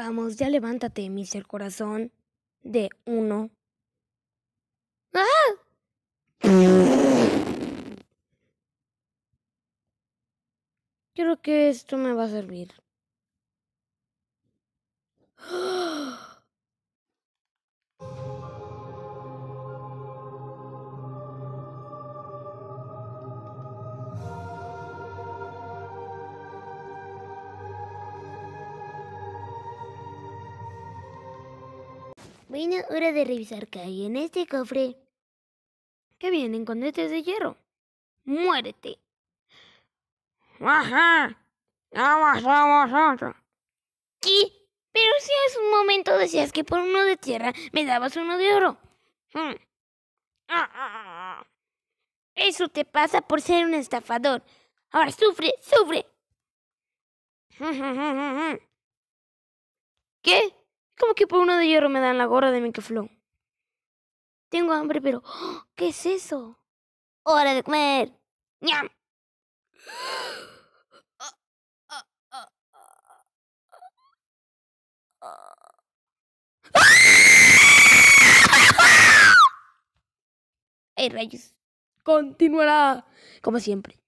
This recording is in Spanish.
Vamos, ya levántate, Mr. Corazón. De uno. ¡Ah! Creo que esto me va a servir. ¡Ah! Bueno, hora de revisar qué hay en este cofre. ¿Qué vienen con este de hierro? ¡Muérete! ¡Ajá! ¡Vamos a vosotros! ¿Qué? Pero si hace un momento decías que por uno de tierra me dabas uno de oro. Hmm. Ah, ah, ah, Eso te pasa por ser un estafador. Ahora sufre, sufre. Hmm, hmm, ¿Qué? Como que por uno de hierro me dan la gorra de microflow. Tengo hambre, pero ¿qué es eso? Hora de comer. ¡Yam! ¡Ay, rayos! Continuará como siempre.